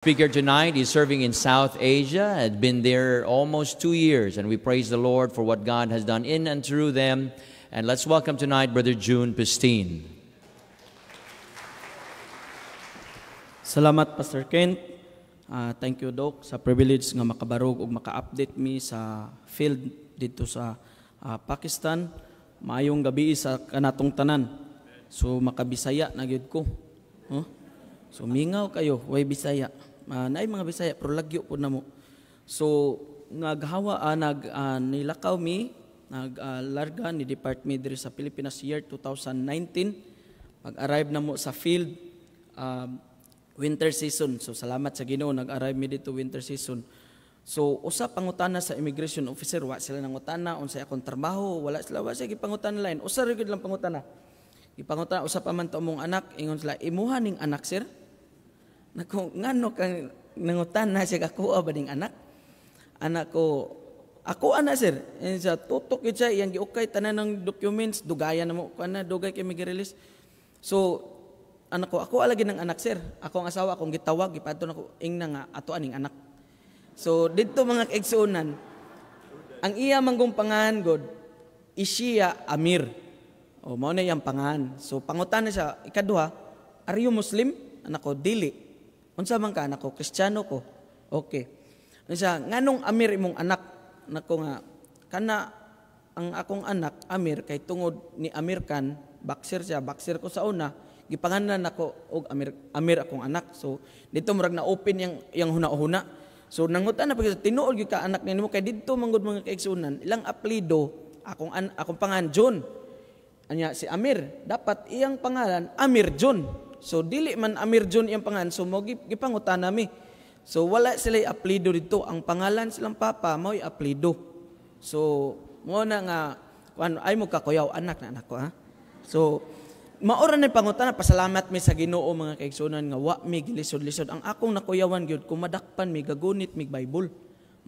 Speaker tonight is serving in South Asia, had been there almost two years, and we praise the Lord for what God has done in and through them. And let's welcome tonight Brother June Pistine. Salamat Pastor Kent. Uh, thank you Doc sa privilege nga makabarog o maka-update mi sa field dito sa uh, Pakistan. Maayong gabi sa kanatong tanan. So makabisaya na ko. Huh? So mingaw kayo, way Bisaya. uh, naay mga Bisaya pero lagyo po namo. So naghawa uh, nag uh, nilakaw mi nag uh, larga ni department diri sa Pilipinas year 2019 pag-arrive namo sa field uh, winter season. So salamat sa Ginoo nag-arrive mi dito winter season. So usa pangutana sa immigration officer wa sila nangutana unsay akong trabaho wala sila wa sige pangutana line usa ra lang pangutana. Gipangutana usa pa man ta mong anak ingon sila imuha ning anak sir na ngano kang nangutan na siya ako ba ding anak? Anak ko, ako ana sir. And eh, sa tutok yun siya, iyang giukay, tanan ng documents, dugayan na mo, ana, dugay kay mag-release. So, anak ko, ako alagi ng anak sir. Ako ang asawa, akong gitawag, ipadto nako ko, ing na nga, ato aning anak. So, dito mga kaigsunan, ang iya manggong pangahan, God, isiya amir. O, mao na iyang pangahan. So, pangutan na siya, ikaduha, are you Muslim? Anak ko, dili. Unsa man ka anak ko? Kristiyano ko. Okay. Unsa nganong amir imong anak? Nako nga kana ang akong anak Amir kay tungod ni Amir kan boxer siya, boxer ko sa una gipanganan nako og Amir Amir akong anak. So dito murag na open yang yang huna-huna. So nangutan na pagka tinuod gyud ka anak nimo kay didto manggod mga kaigsunan ilang apelyido akong an, akong pangalan John. Anya si Amir dapat iyang pangalan Amir John. So dili man Amir John iyang pangalan so mogi gipangutan nami. So wala sila aplido dito. Ang pangalan silang papa mo'y aplido. So mo na nga ano, ay mo kakuyaw anak na anak ko ha. So maura na pangutana pasalamat mi sa Ginoo mga kaigsoonan nga wa mi gilisod-lisod ang akong nakuyawan gyud kung madakpan mi gagunit mi Bible.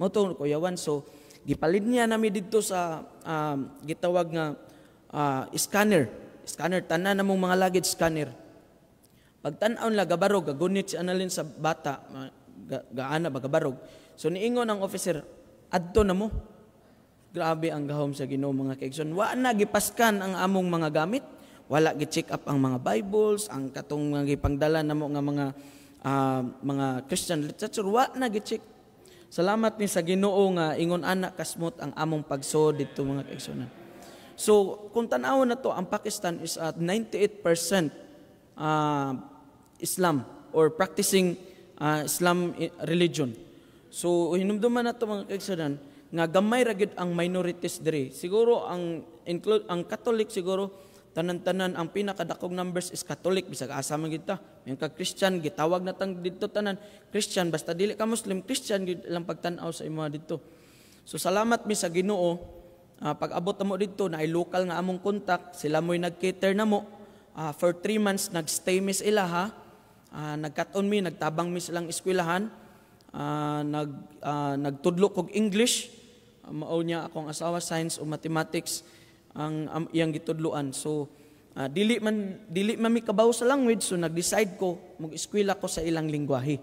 Mao to kuyawan so gipalid niya nami dito sa um, gitawag nga uh, scanner scanner tanan namong mga luggage scanner Pagtanaw aw gabarog, gagunit si analin sa bata, ga, gaana ba gabarog. So niingon ang officer, adto na mo. Grabe ang gahom sa Ginoo mga kaigsoon. Wa na gipaskan ang among mga gamit. Wala gi-check up ang mga Bibles, ang katong mga gipangdala namo nga mga uh, mga Christian literature wa na gi-check. Salamat ni sa Ginoo nga ingon anak kasmot ang among pagsuod didto mga kaigsoon. So, kung tan-aw na to, ang Pakistan is at 98% uh, Islam or practicing uh, Islam eh, religion. So hinumduman nato mga kaigsoonan nga gamay ra gyud ang minorities diri. Siguro ang include ang Catholic siguro tanan-tanan ang pinakadakog numbers is Catholic bisag asa man kita. ta. ka Christian gitawag na tang didto tanan. Christian basta dili ka Muslim, Christian gid lang pagtan-aw sa imo didto. So salamat mi sa Ginoo uh, pag-abot na mo dito, na ay local nga among contact sila mo'y nag-cater na mo. Uh, for three months, nagstay stay miss ila ha. Uh, ah, nagkaton mi, nagtabang mi lang eskwelahan. Uh, nag, uh, nagtudlo kog English. Uh, mao niya akong asawa science o mathematics ang um, iyang gitudloan. So, uh, dili man dili man mi kabaw sa language so nag-decide ko mag-eskwela ko sa ilang lingwahe.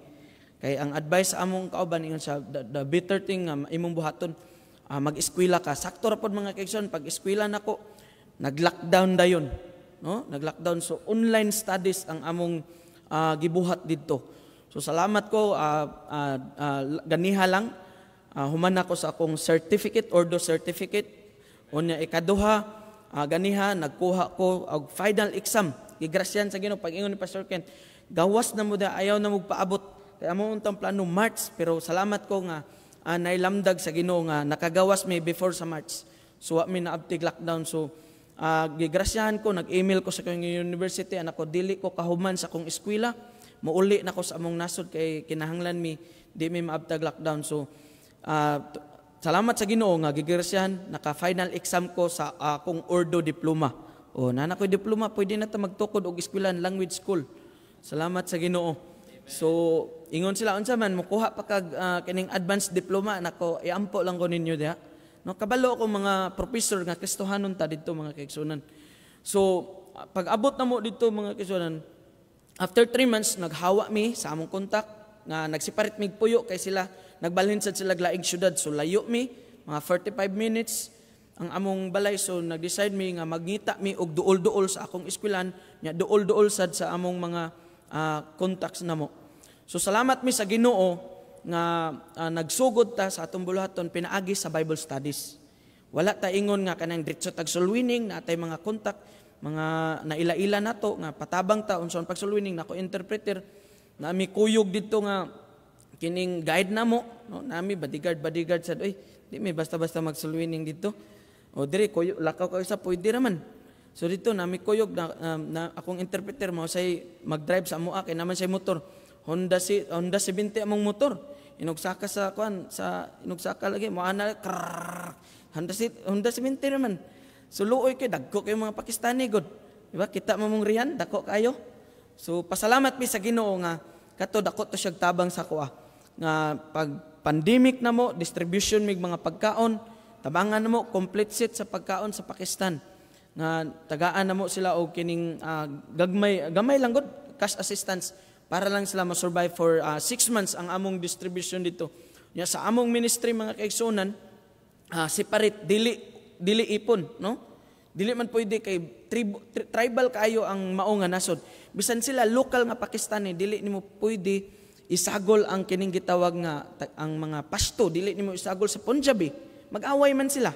Kay ang advice sa among kauban ingon sa the, the better thing um, imong buhaton uh, mag-eskwela ka. Sakto ra pod mga kaigsoon pag eskwela nako nag-lockdown dayon, no? Nag-lockdown so online studies ang among uh, gibuhat didto. So salamat ko uh, uh, uh, ganiha lang uh, human ako sa akong certificate or do certificate unya ikaduha uh, ganiha nagkuha ko og final exam. Gigrasyan sa Ginoo pag-ingon ni Pastor Kent. Gawas na mo da ayaw na mo paabot. Kaya mo untang plano March pero salamat ko nga uh, nailamdag sa Ginoo nga nakagawas may before sa March. So wa mi naabtig lockdown so uh, ah, gigrasyahan ko, nag-email ko sa kong university, anak ko, dili ko kahuman sa kong eskwela, muuli na ko sa among nasod kay kinahanglan mi, di mi maabtag lockdown. So, uh, salamat sa ginoo nga, gigrasyahan, naka-final exam ko sa akong uh, Ordo Diploma. O, nana ko diploma, pwede na ta magtukod og eskwela language school. Salamat sa ginoo. So, ingon sila, unsa man, mukuha pa kag uh, kining advanced diploma, nako, iampo lang ko ninyo diha. No, kabalo ko mga professor nga Kristohanon ta dito mga kaigsunan. So, pag abot na mo dito mga kaigsunan, after 3 months, naghawa mi sa among kontak, nga nagsiparit mig puyo kay sila, nagbalhin sad sila laing syudad. So, layo mi, mga 45 minutes, ang among balay. So, nag-decide mi nga magnita mi og duol-duol sa akong eskwilan, nga duol-duol sad sa among mga uh, contacts na mo. So, salamat mi sa ginoo, nga uh, nagsugod ta sa atong buluhaton pinaagi sa Bible studies. Wala ta ingon nga kanang diretso tag sulwining na atay mga kontak mga naila-ila nato nga patabang ta unsaon pag sulwining nako interpreter na mi kuyog didto nga kining guide namo no nami bodyguard bodyguard sad oy di mi basta-basta magsulwining didto o dire kuyog lakaw kayo sa pwede raman so dito nami kuyog na, um, na akong interpreter mao say mag-drive sa amoa kay naman say motor Honda si Honda 70 among motor. Inugsaka sa kuan sa inugsaka lagi mo ana Honda si Honda 70 naman. So luoy kay dagko kay mga Pakistani god. Diba? Kita mo mong riyan dako kayo. So pasalamat mi sa Ginoo nga kato dako to siyag tabang sa kuha nga pag pandemic na mo distribution mig mga pagkaon tabangan na mo complete set sa pagkaon sa Pakistan nga tagaan na mo sila og kining uh, gagmay gamay lang god cash assistance para lang sila ma-survive for uh, six months ang among distribution dito. Nya sa among ministry mga kaigsunan, uh, separate dili dili ipon, no? Dili man pwede kay tribu, tri, tribal kayo ang mao nasod. Bisan sila local nga Pakistani, dili nimo pwede isagol ang kining gitawag nga ang mga pasto, dili nimo isagol sa Punjabi. Mag-away man sila.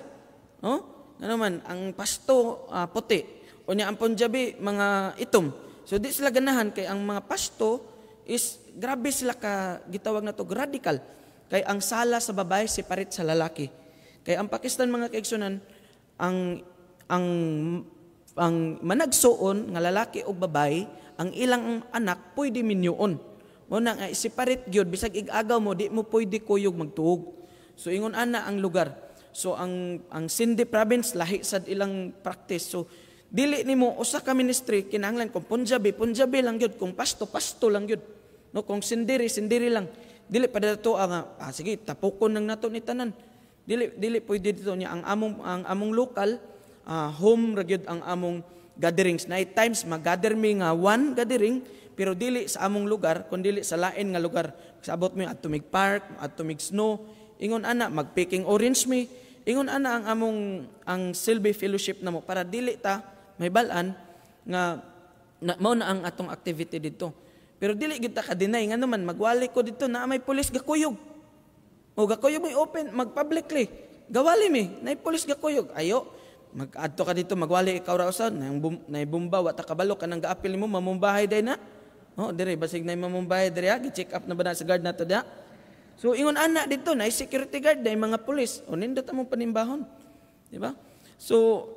No? Ano man ang pasto uh, puti, unya ang Punjabi mga itom. So di sila ganahan kay ang mga pasto is grabe sila ka gitawag na to radical kay ang sala sa babae separate sa lalaki. Kay ang Pakistan mga kaigsunan ang ang ang managsuon nga lalaki og babae ang ilang anak pwede minyuon. Mo na nga separate gyud bisag igagaw mo di mo pwede kuyog magtuog. So ingon ana ang lugar. So ang ang Sindhi province lahi sad ilang practice. So Dili nimo usa ka ministry kinahanglan kung Punjabi, Punjabi lang gyud, kung pasto, pasto lang gyud. No kung sindiri, sindiri lang. Dili pada to ang ah, ah, sige, tapokon nang nato ni tanan. Dili dili pwede dito niya ang among ang among local uh, ah, home ra gyud ang among gatherings. night times magather mi nga one gathering pero dili sa among lugar kun dili sa lain nga lugar. Sabot mi at tumig park, at tumig snow, ingon ana mag picking orange mi. Ingon ana ang among ang Silby fellowship namo para dili ta may balaan nga na, mao na ang atong activity didto. Pero dili gid ta ka deny nga naman magwali ko didto na may pulis gakuyog. O gakuyog may open mag publicly. Gawali mi nay pulis gakuyog. Ayo magadto ka dito magwali ikaw ra usad nay bum, nay bumba wa ta kabalo kanang gaapil mo mamumbahay day na. Oh dire basig nay mamumbahay dire ah, gi check up na ba na sa guard nato da. So ingon ana dito nay security guard day mga pulis. O nindot among panimbahon. Di ba? So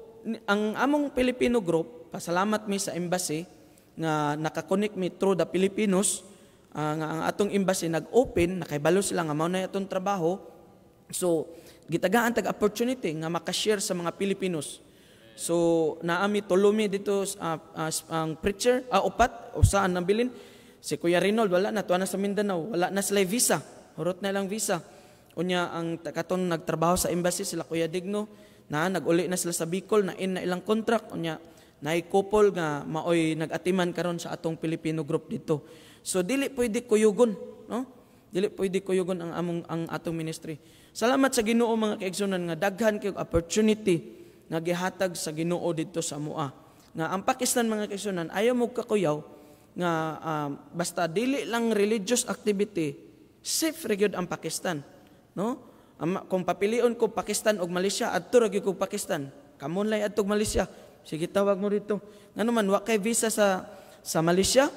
ang among Filipino group, pasalamat mi sa embassy nga nakakonek mi through the Filipinos uh, nga ang atong embassy nag-open, nakaibalo sila nga mao na atong trabaho. So, gitagaan tag opportunity nga makashare sa mga Pilipinos. So, naami tulumi dito uh, uh, ang preacher, uh, upat, o saan nabilin, si Kuya Reynold, wala na, tuwa na sa Mindanao, wala na sila visa, hurot na lang visa. Unya, ang katong nagtrabaho sa embassy, sila Kuya Digno, na naguli na sila sa Bicol na in na ilang contract unya na couple nga maoy nagatiman karon sa atong Filipino group dito. So dili pwede kuyugon, no? Dili pwede kuyugon ang among ang atong ministry. Salamat sa Ginoo mga kaigsoonan nga daghan kay opportunity nga gihatag sa Ginoo dito sa Moa. Nga ang Pakistan mga kaigsoonan ayaw mo kakuyaw nga um, basta dili lang religious activity safe regard ang Pakistan, no? kung papilion ko Pakistan og Malaysia adto ra ko Pakistan kamon lay adto Malaysia sige tawag mo dito ngano man wa kay visa sa sa Malaysia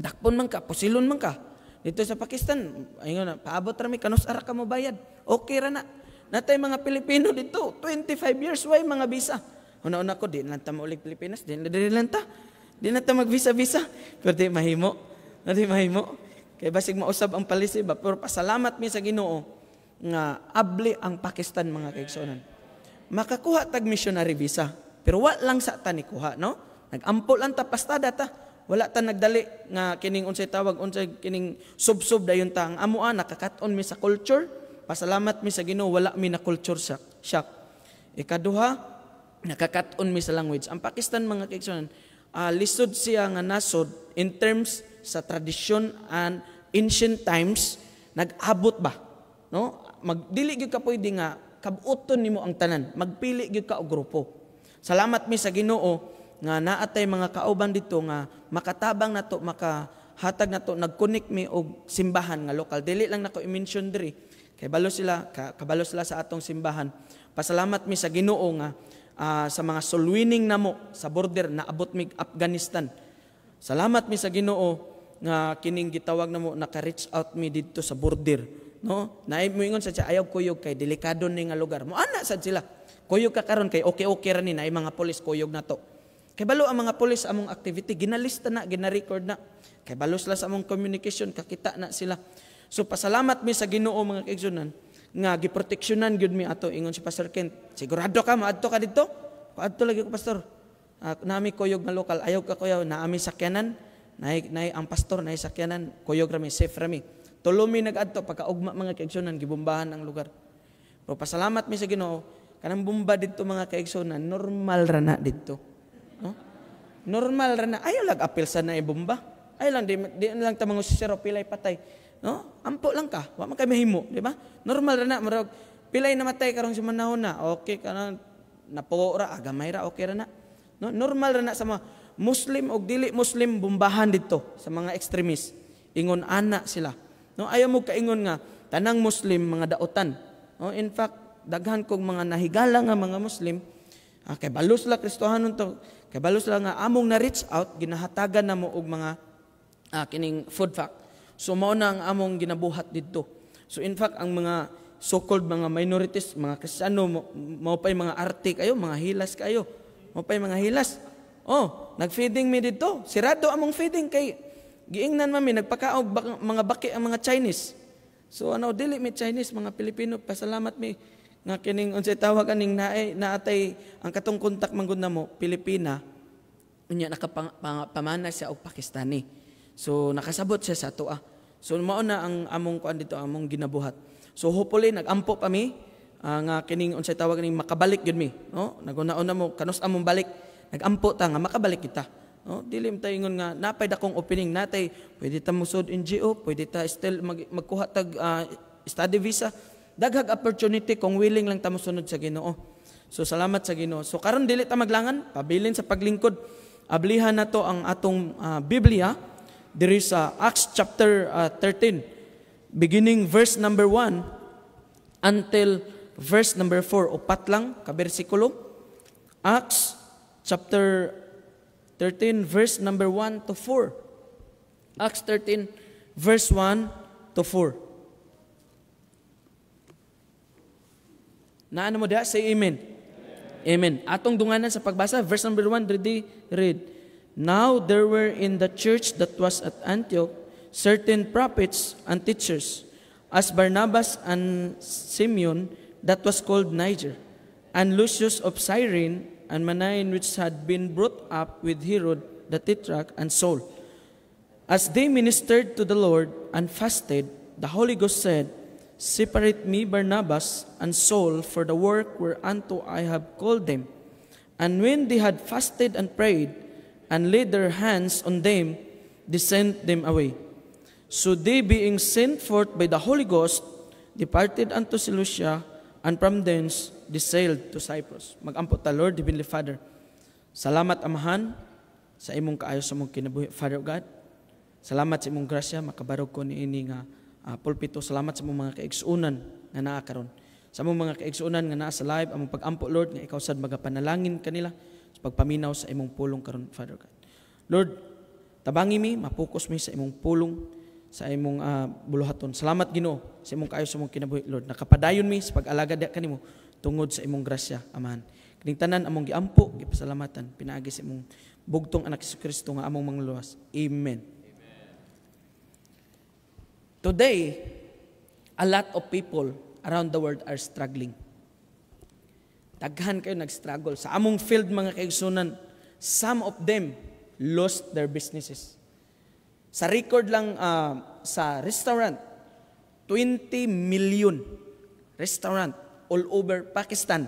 dakpon man ka pusilon man ka dito sa Pakistan ayun na paabot ra mi kanos ara ka mo bayad okay ra na natay mga Pilipino dito 25 years why mga visa una-una ko di lang ta maulig Pilipinas di, di lang ta di na ta mag visa visa pero di mahimo di mahimo kay basig mausab ang palisi pero pasalamat mi sa Ginoo nga abli ang Pakistan mga kaigsoonan. Makakuha tag missionary visa, pero wa lang sa ta ni kuha, no? Nagampol ang tapastada ta. Wala ta nagdali nga kining unsay tawag unsay kining subsob dayon ta ang amo amoa ah, nakakaton mi sa culture. Pasalamat mi sa Ginoo wala mi na culture shock. shock. Ikaduha, nakakaton mi sa language. Ang Pakistan mga kaigsoonan, uh, ah, lisod siya nga nasod in terms sa tradition and ancient times nag-abot ba no? magdili gyud ka pwede nga kabuoton nimo ang tanan, magpili gyud ka og grupo. Salamat mi sa Ginoo nga naatay mga kauban dito nga makatabang nato maka hatag nato nag-connect mi og simbahan nga local. Dili lang nako i-mention diri. Kay balo sila, kabalo sila sa atong simbahan. Pasalamat mi sa Ginoo nga uh, sa mga soul winning namo sa border na abot mig Afghanistan. Salamat mi sa Ginoo nga kining gitawag namo naka-reach out mi didto sa border. No? Naay moingon sa siya, ayaw kuyog kay delikado ni nga lugar mo. Ana sad sila. Kuyog ka karon kay okay-okay ra ni naay mga pulis kuyog na to. Kay balo ang mga pulis among activity ginalista na, gina-record na. Kay balo sila sa among communication kakita na sila. So pasalamat mi sa Ginoo mga kaigsunan nga giproteksyonan gyud mi ato ingon si Pastor Kent. Sigurado ka maadto ka didto? Paadto lagi ko pastor. Uh, ah, nami kuyog nga lokal ayaw ka kuyaw naami sakyanan. Nay nay ang pastor sa sakyanan kuyog rami safe rami. Tulumi nagadto pagkaugma mga kaigsoonan gibumbahan ang lugar. Pero pasalamat mi sa Ginoo kanang bumba didto mga kaigsoonan normal ra na didto. No? Normal ra na ayo lag apil sa na ibumba. Ay lang di, di lang tamang usisero pilay patay. No? Ampo lang ka, wa man kay mahimo, di ba? Normal ra na murag pilay namatay karong si manahon na. Okay kanang napuo ra agamay ah, ra okay ra na. No? Normal ra na sa mga Muslim o dili Muslim bumbahan dito sa mga extremist. Ingon ana sila. No, ayaw mo kaingon nga, tanang Muslim, mga daotan. No, in fact, daghan kong mga nahigala nga mga Muslim, ah, kay balos la Kristohanon to, kay balos la nga among na-reach out, ginahatagan na mo og mga ah, kining food fact. So, mao na ang among ginabuhat didto. So, in fact, ang mga so-called mga minorities, mga Kristiyano, mao pay mga arte kayo, mga hilas kayo. Mao pay mga hilas. Oh, nag-feeding mi didto. Sirado among feeding kay Giingnan mami, nagpakaog bak- mga baki ang mga Chinese. So ano, dili mi Chinese, mga Pilipino, pasalamat mi nga kining unsay tawag aning naay naatay ang katong kontak manggod namo Pilipina unya nakapamana siya og Pakistani so nakasabot siya sa atoa so mao na ang among kuan dito among ginabuhat so hopefully nagampo pa mi uh, nga kining unsay tawag aning makabalik gyud mi no naguna-una mo kanus among balik nagampo ta nga makabalik kita No, dilim tayo ngon nga napay kong opening natay. Pwede ta musod NGO, pwede ta still mag, magkuha tag uh, study visa. Daghag opportunity kung willing lang ta mosunod sa Ginoo. So salamat sa Ginoo. So karon dili ta maglangan, pabilin sa paglingkod. Ablihan na to ang atong uh, Biblia There is uh, Acts chapter uh, ah, 13 beginning verse number 1 until verse number 4 upat lang ka bersikulo Acts chapter 13 verse number 1 to 4. Acts 13 verse 1 to 4. Naano mo da? Say amen. Amen. amen. Atong dunganan sa pagbasa, verse number 1, ready, read. Now there were in the church that was at Antioch certain prophets and teachers, as Barnabas and Simeon, that was called Niger, and Lucius of Cyrene, and Manain which had been brought up with Herod the Tetrarch and Saul. As they ministered to the Lord and fasted, the Holy Ghost said, Separate me Barnabas and Saul for the work whereunto I have called them. And when they had fasted and prayed, and laid their hands on them, they sent them away. So they, being sent forth by the Holy Ghost, departed unto Seleucia, and from thence this sail to Cyprus. Magampo ta Lord, Heavenly Father. Salamat amahan sa imong kaayo sa imong kinabuhi, Father God. Salamat sa imong grasya makabarog ko niini nga uh, pulpito. Salamat sa imong mga kaigsuunan nga naa karon. Sa imong mga kaigsuunan nga naa sa live among pagampo Lord nga ikaw sad magapanalangin kanila sa pagpaminaw sa imong pulong karon, Father God. Lord, tabangi mi, mapokus mi sa imong pulong sa imong uh, buluhaton. Salamat Ginoo sa imong kaayo sa imong kinabuhi Lord. Nakapadayon mi sa pag-alaga kanimo tungod sa imong grasya, Amahan. Kining tanan among giampo, gipasalamatan, pinaagi sa imong bugtong anak si Kristo nga among mangluwas. Amen. Amen. Today, a lot of people around the world are struggling. Daghan kayo nag-struggle. Sa among field, mga kaigsunan, some of them lost their businesses. Sa record lang uh, sa restaurant, 20 million restaurant all over Pakistan.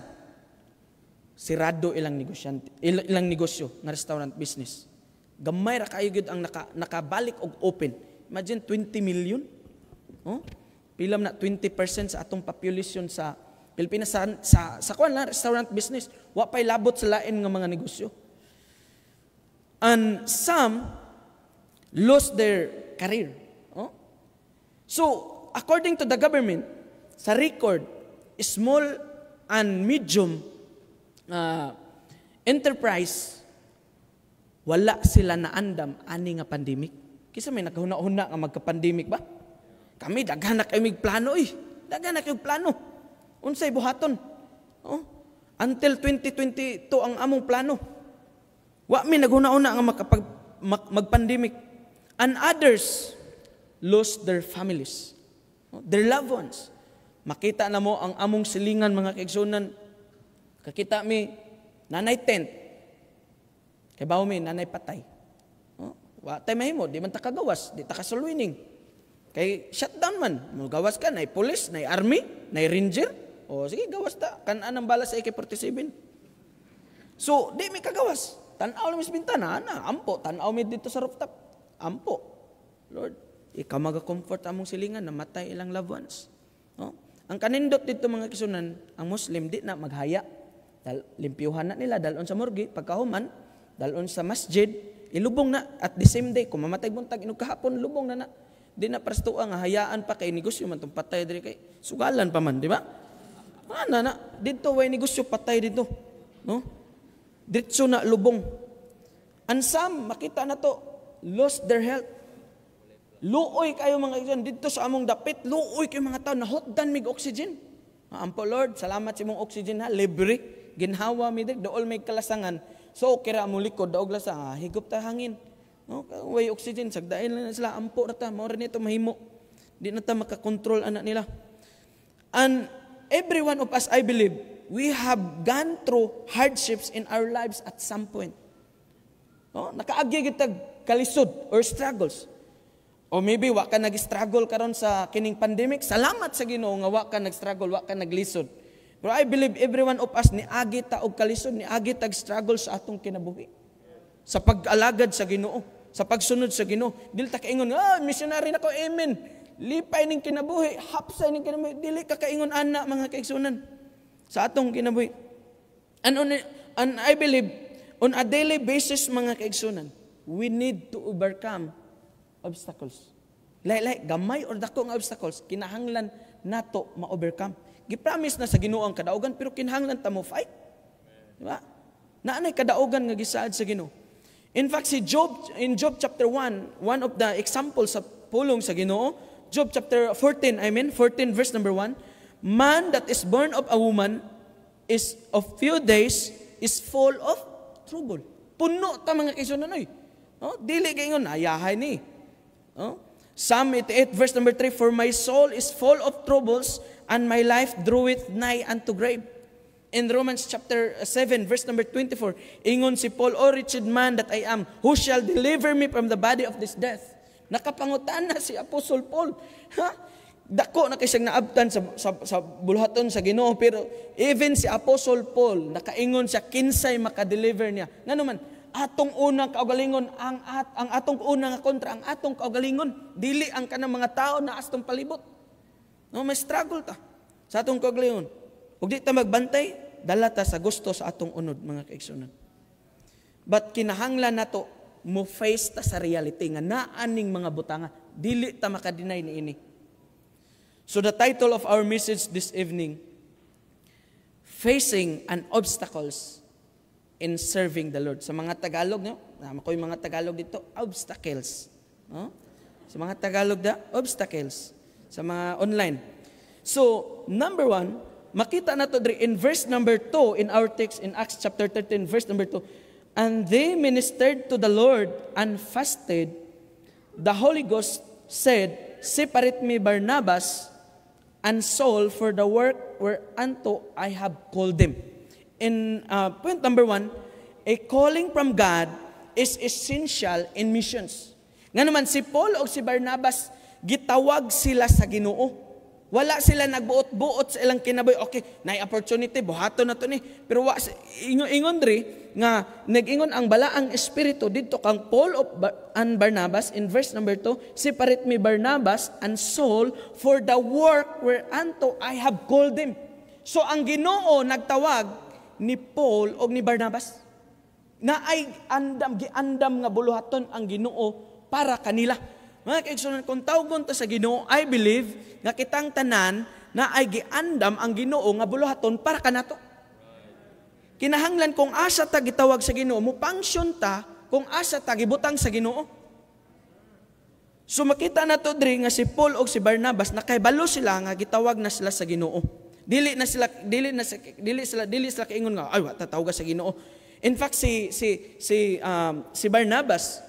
Sirado ilang negosyante, ilang negosyo na restaurant business. Gamay ra kayo gid ang naka, nakabalik og open. Imagine 20 million. Oh? Pilam na 20% sa atong population sa Pilipinas sa sa, sa kwan na restaurant business. Wa pay labot sa lain nga mga negosyo. And some lost their career. Oh? So, according to the government, sa record small and medium uh, enterprise, wala sila naandam ani nga pandemic. Kisa may nakahuna-huna nga magka-pandemic ba? Kami, daghan na kayo plano eh. Daghan na kayo plano. Unsay buhaton. Oh. Until 2022 ang among plano. Wa may naghuna-una nga makapag, mag, mag-pandemic. And others lost their families, their loved ones makita na mo ang among silingan mga kaigsunan. Kakita mi, nanay tent. Kay bawo mi, nanay patay. Oh, wa tay mo, di man takagawas, di takasulwining. Kay shutdown man, mo gawas ka, nay police, nay army, nay ranger. O oh, sige, gawas ta, kanan ang bala sa AK-47. So, di mi kagawas. Tanaw na mis bintana, ana, ampo, tanaw mi dito sa rooftop. Ampo. Lord, ikaw maga-comfort among silingan, namatay ilang loved ones. No? Oh, ang kanindot dito mga kisunan, ang Muslim di na maghaya. Dal, limpyuhan na nila, dalon sa morgi, pagkahuman, dalon sa masjid, ilubong na at the same day, kung mamatay buntag, inog kahapon, lubong na na. Di na presto ang hayaan pa kay negosyo man tong patay diri kay sugalan pa man, di ba? Mana na, dito way negosyo patay dito. No? Diretso na lubong. And some, makita na to, lost their health. Luoy kayo mga igsoon, dito sa among dapit, luoy kayo mga tao, nahotdan mig oxygen. Ampo Lord, salamat sa imong oxygen ha, libre. Ginhawa mi dek, dool may kalasangan. So, kira mo likod, daog lasa, ah, higop ta hangin. No, way oxygen, sagdain lang sila, ampo rata. ta, maura nito, mahimo. Di na ta makakontrol anak nila. And every one of us, I believe, we have gone through hardships in our lives at some point. No? Nakaagya kita kalisod or struggles. O maybe wa ka nag-struggle karon sa kining pandemic. Salamat sa Ginoo nga wa ka nag-struggle, wa ka naglisod. Pero I believe everyone of us ni agi ta og kalisod, ni agi og struggle sa atong kinabuhi. Sa pag-alagad sa Ginoo, sa pagsunod sa Ginoo. Dili ta kaingon, ah, missionary na ko, amen. Lipay ning kinabuhi, hapsay ning kinabuhi. Dili ka kaingon ana mga kaigsoonan sa atong kinabuhi. And on, and I believe on a daily basis mga kaigsoonan, we need to overcome obstacles. Lahi-lahi, gamay or dako nga obstacles, kinahanglan nato ma-overcome. Gipromise na sa Ginoo ang kadaugan pero kinahanglan ta mo fight. Di ba? Naanay kadaugan nga gisaad sa Ginoo. In fact, si Job in Job chapter 1, one of the examples sa pulong sa Ginoo, Job chapter 14, I mean 14 verse number 1, man that is born of a woman is of few days is full of trouble. Puno ta mga kaiso No? Oh, dili kay ingon ayahay ni. Oh? Psalm 88 verse number 3, For my soul is full of troubles, and my life draweth nigh unto grave. In Romans chapter 7, uh, verse number 24, Ingon si Paul, O wretched man that I am, who shall deliver me from the body of this death? Nakapangutan na si Apostle Paul. Ha? Dako na kay siyang naabtan sa, sa, sa bulhaton sa ginoo, pero even si Apostle Paul, nakaingon siya, kinsay makadeliver niya. Nga naman, atong unang kaugalingon ang at ang atong unang kontra ang atong kaugalingon dili ang kanang mga tao na astong palibot no may struggle ta sa atong kaugalingon ug di ta magbantay dala ta sa gusto sa atong unod mga kaigsoonan but kinahanglan nato mo face ta sa reality nga naaning mga butanga dili ta makadinay ni ini so the title of our message this evening facing an obstacles in serving the Lord. Sa mga Tagalog, no? Nama ko yung mga Tagalog dito, obstacles. No? Sa mga Tagalog da, obstacles. Sa mga online. So, number one, makita na to in verse number 2 in our text in Acts chapter 13, verse number 2. And they ministered to the Lord and fasted. The Holy Ghost said, Separate me Barnabas and Saul for the work whereunto I have called them in uh, point number one, a calling from God is essential in missions. Nga naman, si Paul o si Barnabas, gitawag sila sa ginoo. Wala sila nagbuot-buot sa ilang kinaboy. Okay, na opportunity, buhato na to ni. Pero wa, ingon, ingon ri, nga nagingon ang balaang espiritu dito kang Paul of Bar- and Barnabas in verse number 2, separate me Barnabas and Saul for the work where unto I have called them. So ang ginoo nagtawag ni Paul o ni Barnabas na ay andam giandam nga buluhaton ang Ginoo para kanila. Mga kaigsunan, kung tawgon ta sa Ginoo, I believe nga kitang tanan na ay giandam ang Ginoo nga buluhaton para kanato. Kinahanglan kung asa ta gitawag sa Ginoo, mo function ta kung asa ta gibutang sa Ginoo. So makita na to dre nga si Paul o si Barnabas na nakahibalo sila nga gitawag na sila sa Ginoo. Dili na sila dili na dili sila dili sila kaingon nga ay wa tatawga sa Ginoo. In fact si si si um, si Barnabas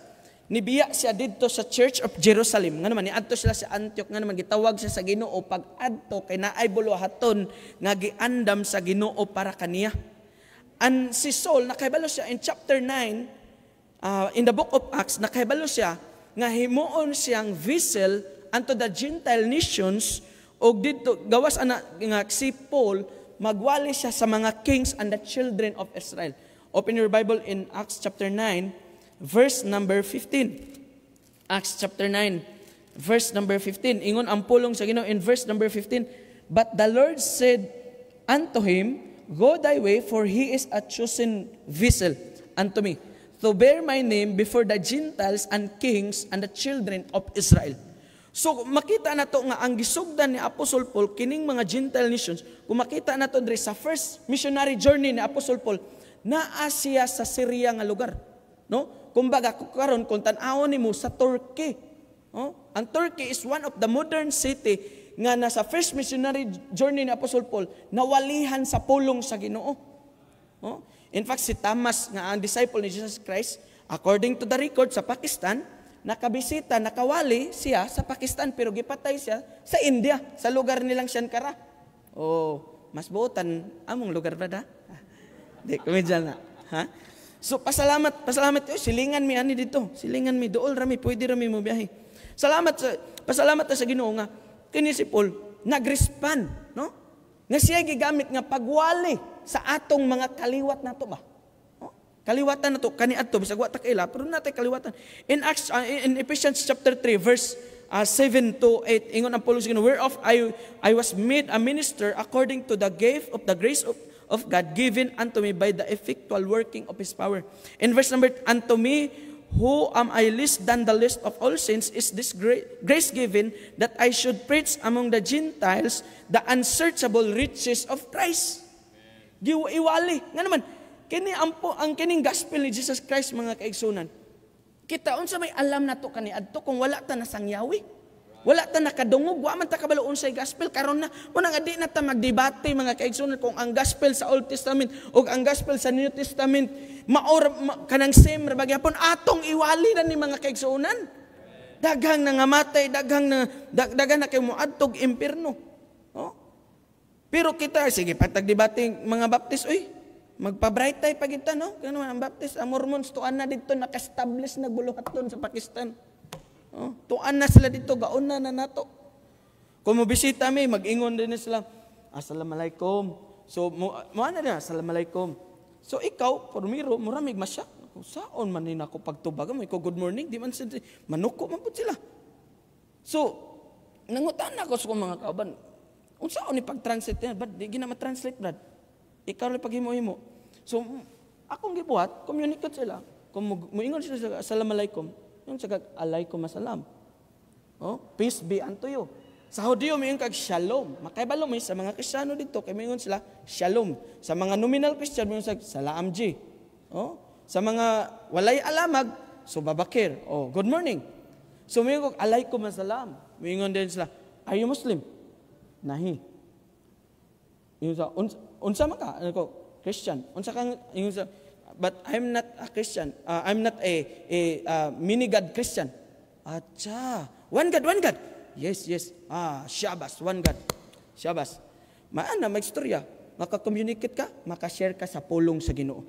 nibiya siya didto sa Church of Jerusalem nga naman niadto sila sa Antioch nga naman gitawag siya sa Ginoo pag adto kay naay buluhaton nga giandam sa Ginoo para kaniya and si Saul nakahibalo siya in chapter 9 uh, in the book of Acts nakahibalo siya nga himuon siyang vessel unto the Gentile nations Og dito, gawas ana nga si Paul, magwali siya sa mga kings and the children of Israel. Open your Bible in Acts chapter 9, verse number 15. Acts chapter 9, verse number 15. Ingon ang pulong sa Ginoo in verse number 15, But the Lord said unto him, Go thy way, for he is a chosen vessel unto me, to bear my name before the Gentiles and kings and the children of Israel. So makita na to nga ang gisugdan ni Apostle Paul kining mga Gentile nations, kung makita na to diri sa first missionary journey ni Apostle Paul, na Asia sa Syria nga lugar. No? Kumbaga karon kung tan-aw nimo sa Turkey. No? Ang Turkey is one of the modern city nga nasa first missionary journey ni Apostle Paul nawalihan sa pulong sa Ginoo. No? In fact si Thomas nga ang disciple ni Jesus Christ according to the record sa Pakistan nakabisita, nakawali siya sa Pakistan pero gipatay siya sa India, sa lugar nilang Shankara. Oh, mas buotan among lugar ba da? Di, kumidya na. Ha? So, pasalamat, pasalamat. Oh, silingan mi ani dito. Silingan mi. Dool rami, pwede rami mo biyahe. Salamat sa, pasalamat sa ginoo nga. Kini si Paul, nag no? Nga siya gigamit nga pagwali sa atong mga kaliwat nato to ba? Kaliwatan na to, kaniadto, bisag wa ta kaila, pero natay kaliwatan. In, Acts, uh, in Ephesians chapter 3, verse uh, 7 to 8, ingon ang Paulus, Whereof I, I was made a minister according to the gift of the grace of, of God given unto me by the effectual working of His power. In verse number, unto me, who am I least than the least of all saints is this grace given that I should preach among the Gentiles the unsearchable riches of Christ. Giwa iwali. Nga naman, Kini ang, ang kining gospel ni Jesus Christ mga kaigsunan. Kita unsa may alam nato kani adto kung wala ta nasangyawi. Wala ta nakadungog, wa man ta kabalo unsay gospel karon na mo nga di na ta magdebate mga kaigsunan kung ang gospel sa Old Testament ug ang gospel sa New Testament maor ma, kanang same ra bagyapon atong iwali na ni mga kaigsunan. Daghang nangamatay, daghang na dag, daghang na kay muadtog impierno. Oh? Pero kita sige patag debate mga Baptist, oy, Magpa-bright tayo pagita, no? Kano ang Baptist, ang Mormons, tuan na dito, naka-establish na buluhat doon sa Pakistan. Oh, tuan na sila dito, gaon na na nato. Kung mo bisita mi, mag-ingon din sila, Assalamualaikum. So, mo, mo ano na din, Assalamualaikum. So, ikaw, pormiro, muramig masya. Saon man ni ako pagtubaga mo, ikaw good morning, di man sila, manuko man po sila. So, nangutan na ako sa mga kaban, unsaon ni pag-translate na, ba't di gina ma-translate, brad? Ikaw lang paghimo-himo. So, akong gibuhat, communicate sila. Kung muingon sila sa alaikum, yung sagag alaikum masalam. Oh, peace be unto you. Sa Hudyo, may kag shalom. Makaibalo may sa mga Kristiyano dito, kay mayon sila shalom. Sa mga nominal Christian, mayon sag salam ji. Oh, sa mga walay alamag, so babakir. Oh, good morning. So may kag alaikum masalam. Mayon din sila, are you Muslim? Nahi. Yung sa, unsa man ka? Ano ko? Christian. Unsa kang yung sa, but I'm not a Christian. Uh, I'm not a, a uh, mini God Christian. Acha. One God, one God. Yes, yes. Ah, shabas one God. shabas Maana, maka communicate ka, maka share ka sa pulong sa ginoo.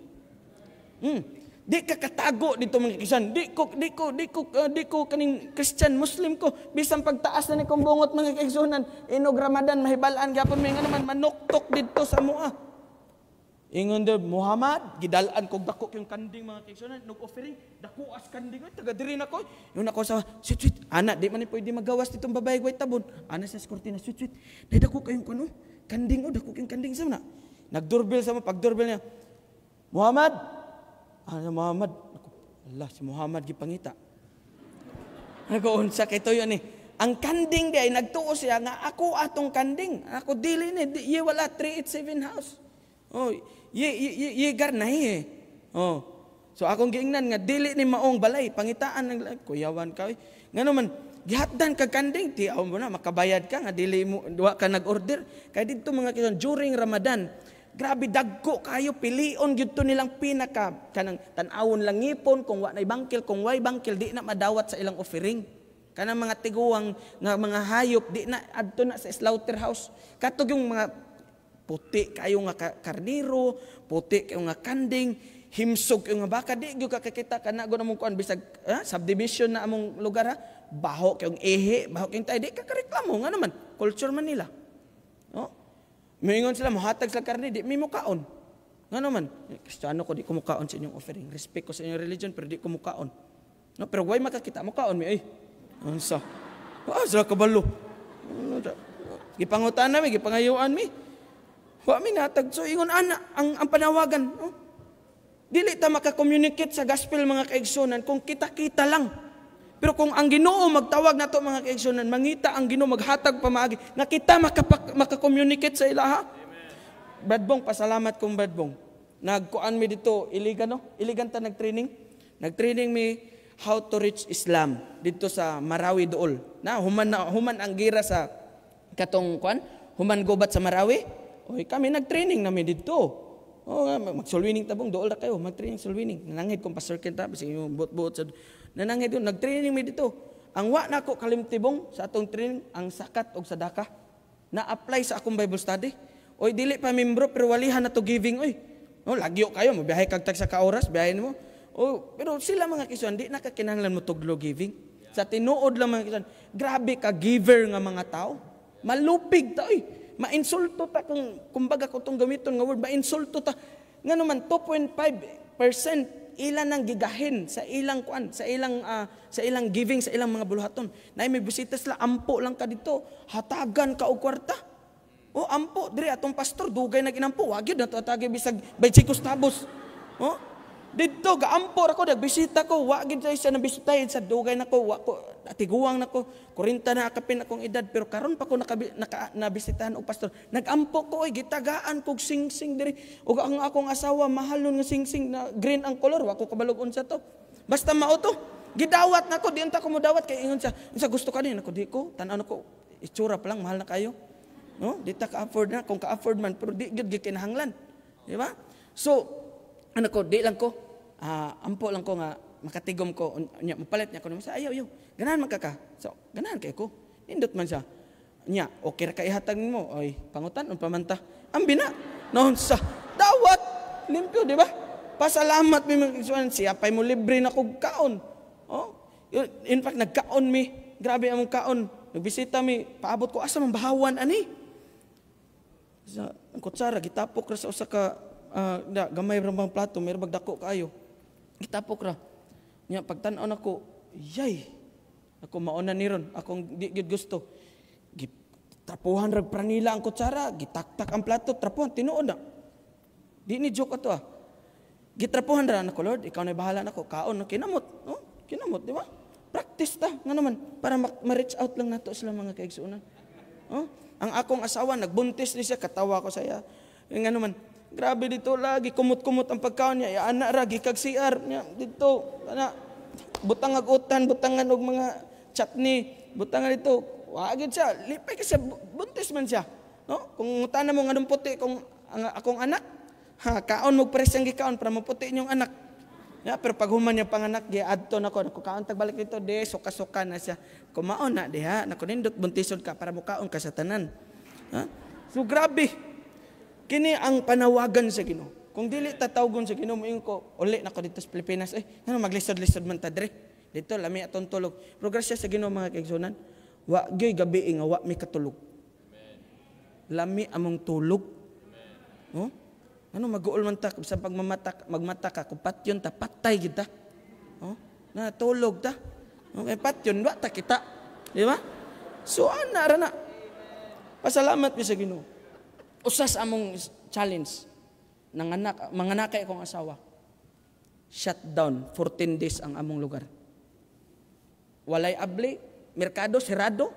Mm. Di ka katago dito mga Kristiyan. Di ko, di ko, di ko, uh, di ko kaning Christian, Muslim ko. Bisan pagtaas na ni kong bungot mga Kristiyanan, inog Ramadan, mahibalaan gapon may nga naman, manuktok dito sa mua. Ingon de Muhammad, gidalan kog dako yung kanding mga Kristiyanan, nog offering, dako as kanding, ay, taga diri na ko. Yung ako sa, sweet, sweet, ana, di man pwede magawas ditong babae, wait tabon. Ana sa na, sweet, sweet, na dako kayong kuno, kanding, o oh, dako kayong kanding sa na. Nagdurbil sa mga, pagdoorbell niya, Muhammad, Ana Muhammad, Allah, si Muhammad gipangita. Nagaunsa kay tuyo ni. Eh. Ang kanding di ay nagtuo siya nga ako atong kanding. Ako dili ni di, ye wala 387 house. Oh, ye ye ye, gar garnay eh. Oh. So akong giingnan nga dili ni maong balay pangitaan ng kuyawan ka. Ngano man gihatdan ka kanding ti aw mo na makabayad ka nga dili mo duha ka nag-order kay didto mga kisan during Ramadan Grabe dagko kayo pilion gyud to nilang pinaka kanang tan-awon lang ngipon kung wa nay bangkil kung way bangkil di na madawat sa ilang offering. Kanang mga tiguang nga mga hayop di na adto na sa slaughterhouse. Katog yung mga puti kayo nga karniro, puti kayo nga kanding, himsog yung nga baka di gyud kakakita kana go namong kuan bisag ha? subdivision na among lugar ha baho kayong ehe baho kayong tayo di ka kakareklamo nga naman culture man nila Oh? Mahingon sila, mahatag sa karne, di may mukaon. Nga naman, eh, kristyano ko, di kumukaon sa inyong offering. Respect ko sa inyong religion, pero di ko mukaon. No, pero why makakita mukaon mi, ay, ansa, ah, sila kabalo. Ano, Gipangutan na mi, gipangayuan mi. Wa mi natag, so ingon ana, ang, ang panawagan. No? Dili ta makakommunicate sa gospel mga kaigsunan kung kita-kita lang. Pero kung ang Ginoo magtawag nato mga kaigsoonan, mangita ang Ginoo maghatag pamaagi nga kita makapak, maka sa ilaha. Amen. Badbong, pasalamat kong Badbong. Nagkuan mi dito Iligan no? Iligan ta nagtraining. Nagtraining mi how to reach Islam dito sa Marawi Dool. Na human na, human ang gira sa katong kuan, human gobat sa Marawi. Oy, kami nagtraining na mi dito. Oo nga, magsulwining tabong, dool na kayo, mag-training sulwining. Nanangid kong pastor kenta, bisig yung buot-buot sa Nanangid yun, nag-training mi dito. Ang wa na ko kalimtibong sa atong training, ang sakat o sadaka, na-apply sa akong Bible study. Oy, dili pa membro, pero walihan na to giving, oy. No, lagyo kayo, mabiyahe kagtag sa kaoras, biyahin mo. O, pero sila mga kisuan, di nakakinahanglan mo to giving. Sa tinuod lang mga kisuan, grabe ka giver nga mga tao. Malupig tao, eh Ma-insulto ta kung kumbaga ko tong gamiton nga word, Ma-insulto ta. Nga naman 2.5% ilan ang gigahin sa ilang kuan, sa ilang uh, sa ilang giving, sa ilang mga buluhaton. Nay may busitas la ampo lang ka dito, hatagan ka og kwarta. O oh, ampo diri atong pastor dugay na ginampo, wa gyud na to atagi bisag 25 tabos. Oh, dito, gaampor ako, nagbisita ko, wagin tayo siya bisitahin, sa dugay na ko, wako, atiguang na ko, kurinta na akapin akong edad, pero karon pa ko nakabi, naka, nabisitahan o pastor. Nagampo ko, oy, gitagaan kog sing-sing diri. O ang akong asawa, mahalon nga sing-sing na green ang color, wako kabalogon sa to. Basta mao to. Gidawat na ko, di anta ko mudawat, kay ingon siya, sa gusto ka din, ako di ko, tanan ko, itsura pa lang, mahal na kayo. No? Di ta ka-afford na, kung ka-afford man, pero di gid ginahanglan. Di ba? So, ano ko, di lang ko, uh, ampo lang ko nga, makatigom ko, niya, mapalit niya ko naman sa ayaw, ayaw, ganahan man ka ka. So, ganahan kayo ko. Indot man siya. Niya, okay ra ka ihatag mo. Ay, pangutan, pamanta. Ang bina. Noon sa, dawat. Limpyo, di ba? Pasalamat mi mga siya pa'y mo libre na kog kaon. Oh, in fact, nagkaon mi. Grabe ang kaon. Nagbisita mi, paabot ko, asa man bahawan, ani? Sa, ang kutsara, gitapok ra sa usa ka uh, ah, da, gamay rambang plato, mayroon bagdako kaayo. Kitapok ra. Nya, pagtanaw na ko, yay! Ako mauna ni ron, akong di gid gusto. Trapuhan rag pranila ang kutsara, gitaktak ang plato, trapuhan, tinuon na. Di ni joke ato ah. Gitrapuhan ra na ko, Lord, ikaw na bahala na ko, kaon, no? kinamot. No? Kinamot, di ba? Practice ta, nga naman, para ma-reach out lang nato sila mga kaigsunan. Oh? Ang akong asawa, nagbuntis ni siya, katawa ko saya. Nga naman, Grabe dito lagi kumut-kumut ang pagkaon niya. Ya Ana ra gikag CR niya dito. Ana butang ag utan, butangan og mga chutney, butangan dito. Wagid siya, lipay ka kasi buntis man siya. No? Kung tanan mo nganong puti kung ang akong anak, ha kaon mo pres ang gikaon para maputi inyong anak. Ya, pero pag human niya panganak, giadto na ko. Naku, kaon tagbalik dito, de, suka-suka na siya. Kumaon na, de ha. Naku, nindot buntisod ka para mukaon ka sa tanan. Ha? So, grabe. Kini ang panawagan sa Ginoo. Kung dili tatawgon sa Ginoo moingon ko, uli na ko dito sa Pilipinas. Eh, ano maglisod-lisod man ta dre. Dito lami atong tulog. Progresya sa Ginoo mga kaigsunan, wa gyoy gabi eh, nga wa mi katulog. Amen. Lami among tulog. Amen. Oh? No? Ano maguol man ta sa pagmamatak magmata ka kupat yon ta patay kita. Oh? Na tulog ta. No? Oh, Kay eh, pat yon wa ta kita. Di ba? So ana ra na. Pasalamat mi sa Ginoo usas among challenge ng anak, mga nakay kay akong asawa. down, 14 days ang among lugar. Walay abli, merkado sirado,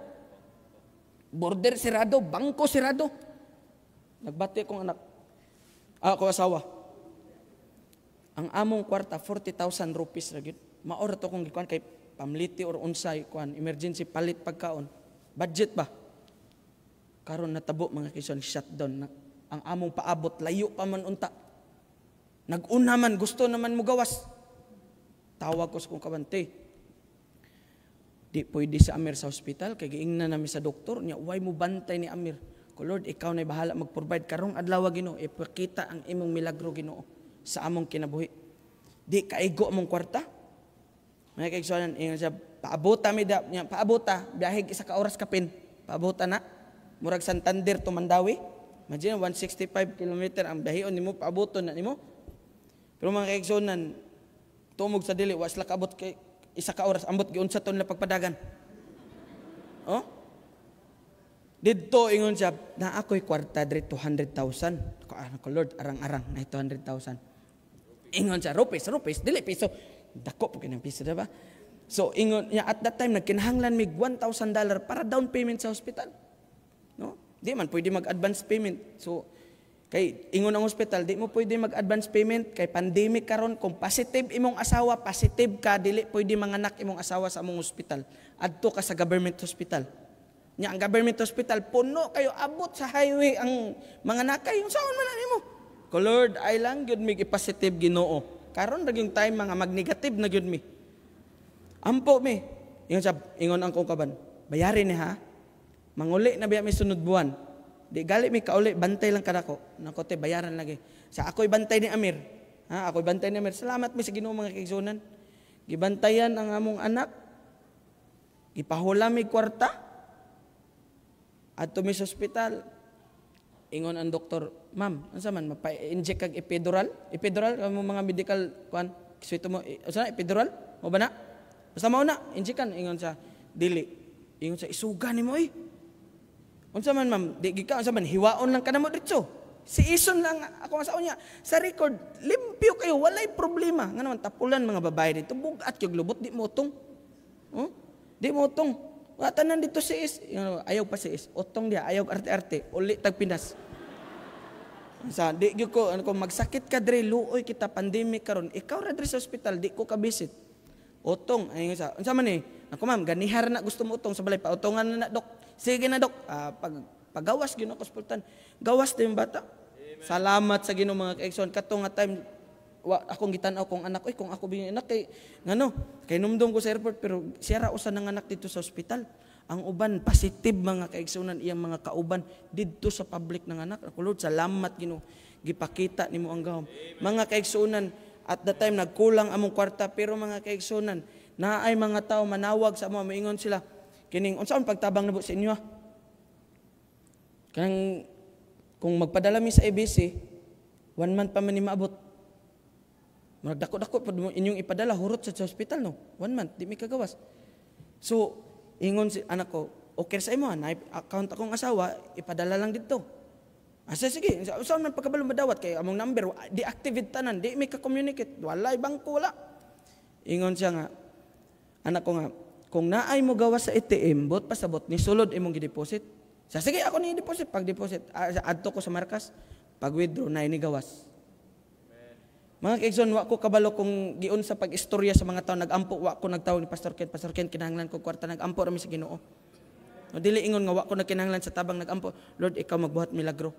border sirado, bangko sirado. Nagbati kong anak, ah, ako asawa. Ang among kwarta, 40,000 rupees na gid. Maora to kong gikuan kay pamliti or unsay kuan, emergency palit pagkaon. Budget ba? Karon natabo mga Quezon shutdown na ang among paabot layo pa man unta. Naguna man gusto naman mo gawas. Tawag ko sa kong kabante. Di pwede sa Amir sa hospital kay giingnan namin sa doktor niya why mo bantay ni Amir. Ko Lord, ikaw na bahala mag-provide karong adlaw Ginoo. Ipakita ang imong milagro Ginoo sa among kinabuhi. Di kaigo among kwarta. Mga kaigsoonan, ingon siya, paabota mi da, niya, paabota, biyahe isa ka oras kapin. Paabota na murag Santander to Mandawi. Imagine 165 km ang biyahion nimo paabuton na nimo. Pero mga kaigsonan, tumog sa dili was abot kay isa ka oras ambot giunsa ton na pagpadagan. Oh? Didto ingon siya, na ako'y kwarta diri 200,000. Ko ano ko Lord, arang-arang na 200,000. Ingon siya, rupes, rupes, dili piso. Dako po kinang piso, diba? So ingon niya at that time nagkinahanglan mig 1,000 dollar para down payment sa hospital. Di man pwede mag-advance payment. So, kay ingon ang hospital, di mo pwede mag-advance payment kay pandemic karon kung positive imong asawa, positive ka dili pwede manganak imong asawa sa among hospital. Adto ka sa government hospital. Nya ang government hospital puno kayo abot sa highway ang mga nakay yung saon man nimo. Ko Lord, I lang gyud mi positive Ginoo. Karon daging time mga magnegative na gyud mi. Ampo mi. Ingon sa ingon ang kong kaban. Bayarin ni ha. Manguli na biya mi sunod buwan. Di gali mi kauli, bantay lang kanako. Nako te, bayaran lagi. Sa ako'y bantay ni Amir. Ha, ako'y bantay ni Amir. Salamat mi sa Ginoo mga kaigsunan. Gibantayan ang among anak. Gipahula mi kwarta. Adto mi sa ospital. Ingon ang doktor, "Ma'am, unsa man mapa-inject kag epidural? Epidural kamo mga medical kuan? Kisuito mo, unsa na epidural? Mo ba na? Basta mao na, injekan ingon sa dili. Ingon sa isuga nimo eh. Unsa man ma'am, di gika unsa man hiwaon lang kanamo diretso. Si Ison lang ako sa unya. Sa record, limpyo kayo, walay problema. Nga naman tapulan mga babae dito, bugat kay lubot di motong. Huh? Hmm? Di motong. Wa tanan dito si Is, ayaw pa si Is. Otong dia, ayaw arte-arte, uli tag Pinas. Sa di gyud ko ano kung magsakit ka dre luoy kita pandemic karon ikaw ra dre sa hospital di ko ka visit. Utong ay sa unsa man ni? Eh, ako ma'am ganihar na gusto mo utong sa balay pa utongan na, na dok. Sige na, Dok. Uh, pag, pagawas, gino ko sultan. Gawas din bata. Amen. Salamat sa Ginoo mga kaigsoon. Katong nga time, wa, akong gitanaw kong anak, oy, kung ako bigyan anak, kay, ngano, kay numdum ko sa airport, pero siya usa nang anak dito sa ospital. Ang uban, positive mga kaigsoonan iyang mga kauban, dito sa public ng anak. Ako, Lord, salamat, Ginoo. gipakita nimo ang gahom. Mga kaigsoonan at the time, nagkulang among kwarta, pero mga kaigsoonan na mga tao manawag sa mga maingon sila, Kining ang pagtabang nabo sa inyo ah? Kanang kung magpadala mi sa ABC, one month pa man ni maabot. Murag dako-dako pud mo inyong ipadala hurot sa hospital no. One month di mi kagawas. So ingon si anak ko, okay sa imo ah, na account akong asawa, ipadala lang dito. Asa ah, sige, unsa man pagkabalong madawat kay among number deactivate tanan, di mi ka communicate, wala ibang wala. Ingon siya nga, anak ko nga, kung naay mo gawa sa ATM, bot pasabot ni sulod imong gideposit. Sa sige ako ni deposit pag deposit adto ko sa markas pag withdraw na ini gawas. Mga kaigsoon, wa ko kabalo kung giun sa pag-istorya sa mga tao, nagampo, wa ko nagtawo ni Pastor Ken. Pastor Ken, kinahanglan ko kwarta, nagampo rami sa ginoo. No, dili ingon nga, wa ko nagkinahanglan sa tabang nagampo. Lord, ikaw magbuhat milagro.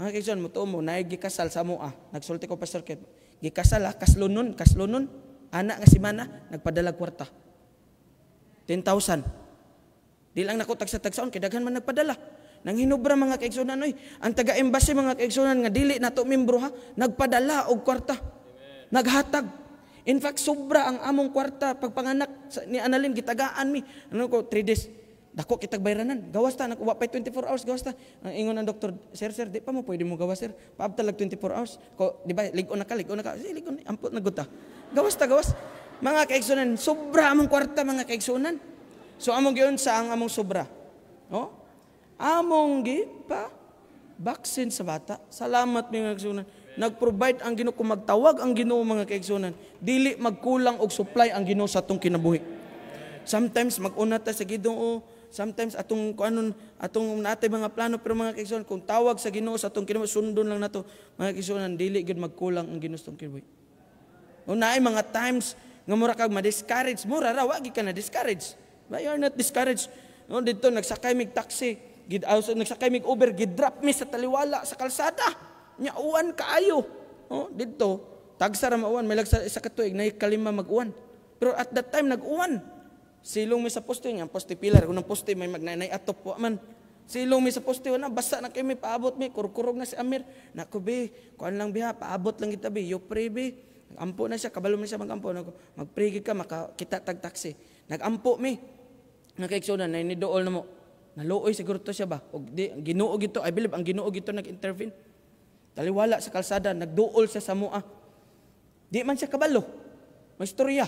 Mga kaigsoon, mutuo mo, naay gikasal sa moa, ah. Nagsulti ko Pastor Ken. Gikasal ah, kaslunon, kaslunon. Anak nga semana nagpadala kwarta. 10,000. Di lang nako tagsa-tagsaon kay daghan man nagpadala. Nang hinubra mga kaigsunan oy, ang taga-embassy mga kaigsunan nga dili nato membro ha, nagpadala og kwarta. Amen. Naghatag. In fact, sobra ang among kwarta pagpanganak ni Analin gitagaan mi. Ano ko 3 days. Dako kitag bayranan. Gawas ta nakuha pa 24 hours gawas ta. Ang ingon ang doktor, sir sir, di pa mo pwede mo gawas sir. Paabta lag 24 hours. Ko di ba ligon na ka, ligon na ka. Sige ligon, ampot na guta. Gawas ta gawas. Mga kaigsoonan, sobra among kwarta mga kaigsoonan. So among giyon sa ang among sobra. No? Among gi pa vaccine sa bata. Salamat mga kaigsunan. Nag-provide ang Ginoo kung magtawag ang Ginoo mga kaigsoonan, dili magkulang og supply ang Ginoo sa atong kinabuhi. Sometimes mag-una ta sa Ginoo, sometimes atong kuanon atong natay mga plano pero mga kaigsunan kung tawag sa Ginoo sa atong kinabuhi sundon lang nato mga kaigsoonan dili gyud magkulang ang Ginoo sa atong kinabuhi. Unaay mga times nga mura kag ma-discourage. Mura ra, wagi ka na-discourage. But you are not discouraged. No, dito, nagsakay mig taxi. Gid, uh, so, nagsakay mig Uber. Gid-drop mi sa taliwala, sa kalsada. nya uwan kaayo. No, dito, tagsara mauan. May lagsa sa katuig, na kalima maguwan Pero at that time, naguwan uwan Silong mi sa poste niya, poste pilar. kun ang poste, may magnanay atop po man. Silong mi sa poste, wala, basa na kayo mi, paabot mi. Kurkurog na si Amir. nako bi kuan lang biha, paabot lang kita, bi You pray, bi Ampo na siya, kabalo na siya magampo. Magprigid ka, makakita tag taxi. Nagampo mi. Nakaiksunan, na inidool na mo. Naluoy siguro to siya ba? O, di, ginuog ito, I believe, ang ginuog gito nag-intervene. Taliwala sa kalsada, nagduol siya sa mua. Di man siya kabalo. May storya.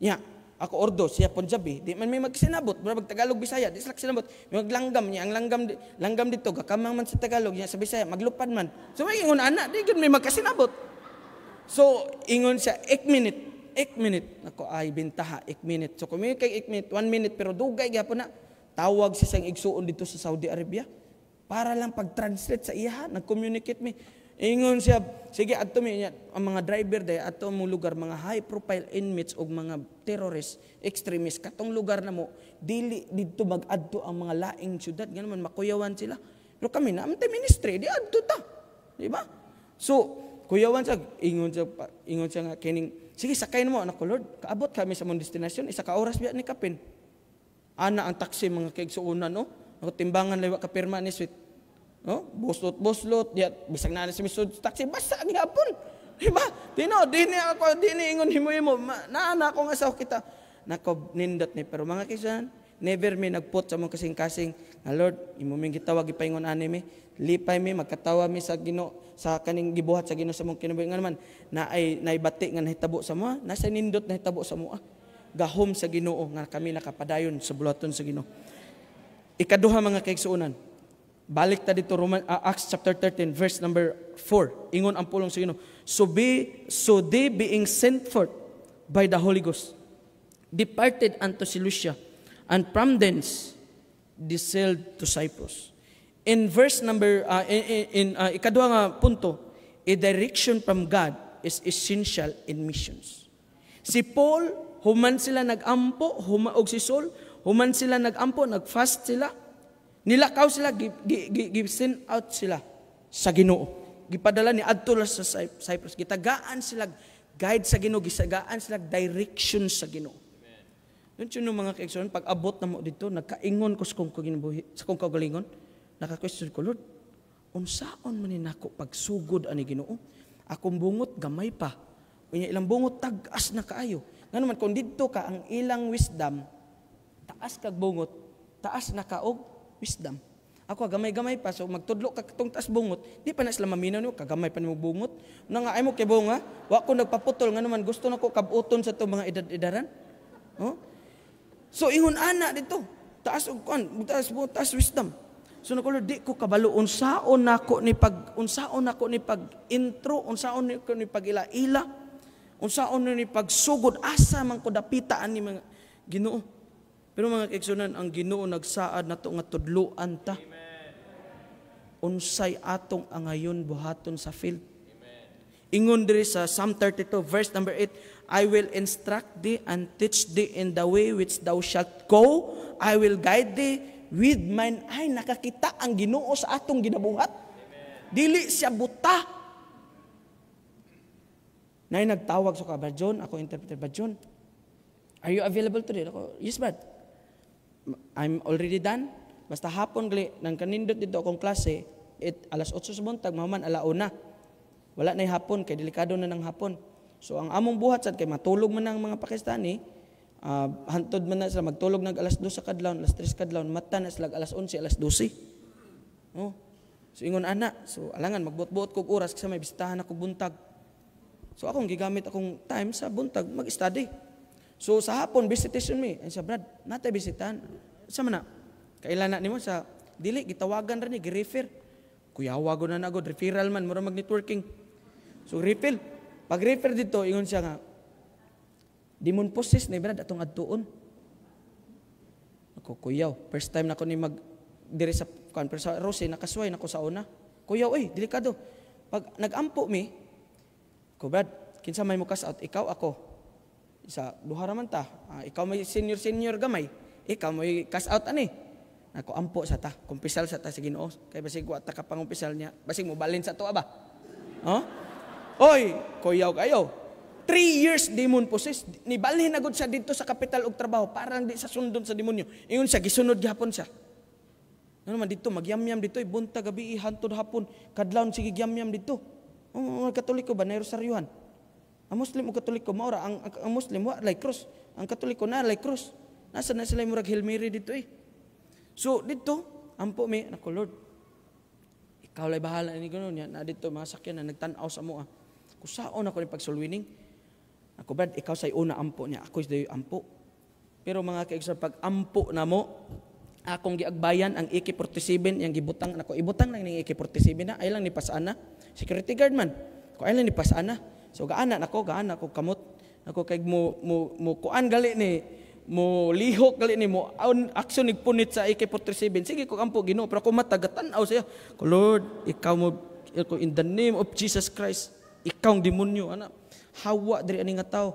Nya, ako ordo, siya Punjabi. Di man may magsinabot. Mura Tagalog Bisaya, di sila sinabot. May maglanggam niya. Ang langgam, langgam dito, gakamang man sa Tagalog niya, sa Bisaya, maglupad man. So may ingon anak, di yun may magkasinabot. So, ingon siya, ik minute, ik minute. Nako, ay, bintaha, ik minute. So, kumingin kay ik minute, one minute, pero dugay, gapon na. Tawag siya sa igsuon dito sa Saudi Arabia. Para lang pag-translate sa iya, nag-communicate me. Ingon siya, sige, ato mi, ang mga driver day, ato mo lugar, mga high profile inmates o mga terrorist, extremist, katong lugar na mo, dili dito mag ang mga laing syudad, ganun man, makuyawan sila. Pero kami na, amte ministry, di adto ta. Di ba? So, Kuya siya, ingon siya, ingon siya nga, kining, sige, sakay mo, anak ko, Lord. Kaabot kami sa mong destinasyon, isa ka oras biya ni Kapin. Ana ang taxi, mga kaigsuunan, no? Oh. Ang timbangan, liwa ka pirma ni Sweet. No? Oh, buslot, buslot, diya, bisag na si misod taxi, basta, ang hapon. Diba? Dino, dini ako, dini ingon himo himo, naana ako nga sa kita. Nako, nindot ni, pero mga kaisan, Never mi nagpot sa mong kasing-kasing, na Lord, imo ming gitawag ipaingon ani mi, lipay mi magkatawa mi sa Gino sa kaning gibuhat sa Gino sa mong kinabuhi nga naman na ay naibati nga nahitabo sa mo, ah. nasa nindot nahitabo sa mo. Ah. Gahom sa Ginoo nga kami nakapadayon sa bulaton sa Ginoo. Ikaduha mga kaigsuonan. Balik ta dito Roman, uh, ah, Acts chapter 13 verse number 4. Ingon ang pulong sa Ginoo. So be so they being sent forth by the Holy Ghost departed unto Seleucia. Si And from thence, they sailed to Cyprus. In verse number, uh, in, in uh, ikadwa nga punto, a direction from God is essential in missions. Si Paul, human sila nagampo, huma, og si Saul, human sila nagampo, nagfast sila, nilakaw sila, gisin out sila sa ginoo. Gipadala ni Adtola sa Cyprus. Gitagaan sila guide sa ginoo, gisagaan sila direction sa ginoo. Yun yun mga kaigsoon, pag abot na mo dito, nagkaingon ko sa kong kaginabuhi, sa kong kagalingon, nakakwestiyon ko, Lord, unsaon man nako pagsugod ani Ginoo? Akong bungot gamay pa. Unya ilang bungot tagas as na kaayo. Nga naman kung didto ka ang ilang wisdom, taas kag bungot, taas na kaog wisdom. Ako gamay-gamay pa so magtudlo ka katong taas bungot, di pa na sila maminaw niyo kagamay pa nimo bungot. Una nga ay mo kay bunga, wa ko nagpaputol nga naman gusto nako kabuton sa tong mga edad-edaran. Oh? So ingon ana dito, taas og kuan, taas mo taas wisdom. So nakulo di ko kabalo unsaon nako ni pag unsaon nako ni pag intro, unsaon nako ni pag ila-ila, unsaon ni pagsugod asa man ko dapitaan ni mga Ginoo. Pero mga kaigsunan, ang Ginoo nagsaad nato nga tudloan ta. Unsay atong angayon buhaton sa field. Ingon diri sa Psalm 32 verse number 8, I will instruct thee and teach thee in the way which thou shalt go. I will guide thee with mine eye. Nakakita ang ginoo sa atong ginabuhat. Amen. Dili siya buta. Nay nagtawag sa so ka, Brad John, ako interpreter, Brad John, are you available today? Ako, yes, Brad. I'm already done. Basta hapon, gali, nang kanindot dito akong klase, it, alas 8 sa buntag, mahaman, alauna. Wala na hapon, kay delikado na ng hapon. So ang among buhat sad kay matulog man ang mga Pakistani, uh, hantod man na sila magtulog nag alas 2 sa kadlawon, alas 3 kadlawon, mata na sila alas 11, alas 12. No? So ingon ana, so alangan magbuot-buot kog oras kasi may bisitahan ako buntag. So akong gigamit akong time sa buntag mag-study. So sa hapon visitation mi, and sa Brad, natay bisitan. Sa man na? Kailan na nimo sa dili gitawagan ra ni gi-refer. wago na nagod referral man mura mag-networking. So refill. Pag-refer dito, ingon siya nga, di mo posis ni Brad atong adtuon. Ako, kuyaw, first time na ko ni mag, diri sa kan pero sa Rose nakasway nako sa una. Kuyaw, oy, delikado. Pag nagampo mi, ko Brad, kinsa may mukas out ikaw ako. Isa duha ra man ta. Uh, ikaw may senior senior gamay. Ikaw may kas out ani. Nako ampo sa ta, kumpisal sa ta sa Ginoo. Kay basig wa ka pangumpisal niya. Basig mo balin sa to aba. Oh? Oy, kuyaw kayo. Three years demon possessed. Nibalhin agad siya dito sa kapital og trabaho. Parang di sa sundon sa demonyo. Ingon siya, gisunod gyapon siya. Ano man dito, magyamyam dito, ibunta gabi, ihantod hapon, kadlawon sige gyamyam dito. Ang um, katoliko ba, saryuhan? Ang Muslim o katoliko, maura, ang, ang, Muslim, wa, like cross. Ang katoliko na, like cross. Nasa na sila yung murag hilmiri Mary dito eh. So, dito, ampo may, ko Lord, ikaw lay bahala ni ganun yan, na dito, mga sakyan na nagtanaw sa mua. Kusaon ako ni pagsulwining. Ako ba, ikaw say una ampo niya. Ako is ampo. Pero mga kaigsa, pag ampo na mo, akong giagbayan ang AK-47 yang gibutang nako ibutang lang ning AK-47 na ay lang ni pasana security guard man ko ay lang ni pasana so gaana nako gaana ko kamot nako kay mo mo, mo kuan gali ni mo lihok gali ni mo on action punit sa AK-47 sige ko ampo Ginoo pero ko matagatan aw siya ko Lord ikaw mo ko in the name of Jesus Christ ikaw ang demonyo, ana. Hawa diri ani nga tao.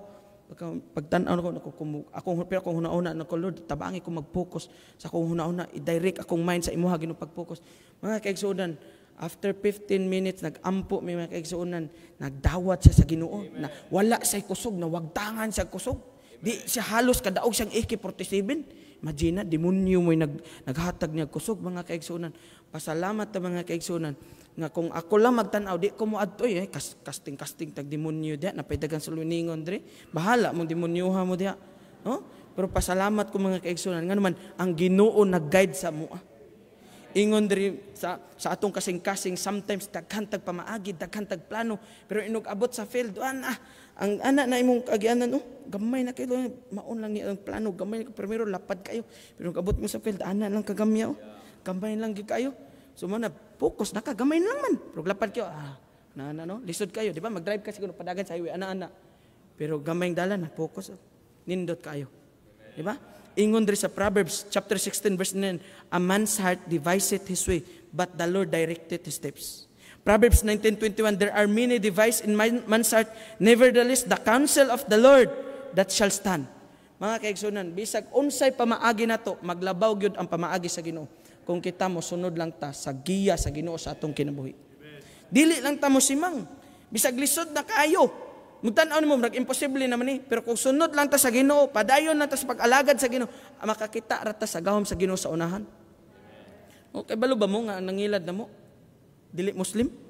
Pagtan-aw ko, nako ako, akong, pero akong huna-una, ako, Lord, tabangi ko mag-focus sa akong huna-una, i-direct akong mind sa imuha, pag focus Mga kaigsuunan, After 15 minutes, nagampo ampo mga kaigsuunan, nagdawat siya sa ginoo, na wala say kusog, na wagtangan sa kusog. Di siya halos kadaog siyang AK-47. na, demonyo mo'y nag, naghatag niya kusog, mga kaigsuunan. Pasalamat ta mga kaigsuunan nga kung ako lang magtanaw, di ko mo adtoy, eh, kas, casting, casting, tag demonyo diya, napaydagan sa luningon, dre, bahala mo demonyo ha mo diya. No? Pero pasalamat ko mga kaigsoonan nga naman, ang ginoo nag-guide sa mo. Ah. Ingon dre, sa, sa atong kasing-kasing, sometimes daghantag pamaagi, daghantag plano, pero inog abot sa field, an ah, ang ana na imong kagianan, oh, gamay na kayo, maon lang ni ang plano, gamay na kayo, lapad kayo, pero abot mo sa field, ana lang kagamyo oh, gamay lang kayo. So, manap, focus na ka, gamay na lang man. Pero lapad kayo, ah, na, na, no? lisod kayo, di ba? Mag-drive ka siguro padagan sa highway, ana-ana. Pero gamay ang dalan, na focus, ah. nindot kayo. Di ba? Ingon diri sa Proverbs chapter 16 verse 9, a man's heart deviseth his way, but the Lord directed his steps. Proverbs 19:21 there are many devices in man's heart, nevertheless the counsel of the Lord that shall stand. Mga kaigsunan, bisag unsay pamaagi nato, maglabaw gyud ang pamaagi sa Ginoo kung kita mo sunod lang ta sa giya sa Ginoo sa atong kinabuhi. Dili lang ta mo simang. Bisag lisod na kaayo. Mutan-aw nimo murag imposible naman ni, eh. pero kung sunod lang ta sa Ginoo, padayon na ta sa pag-alagad sa Ginoo, ah, makakita ra ta sa gahom sa Ginoo sa unahan. Okay balo ba mo nga nangilad na mo? Dili Muslim?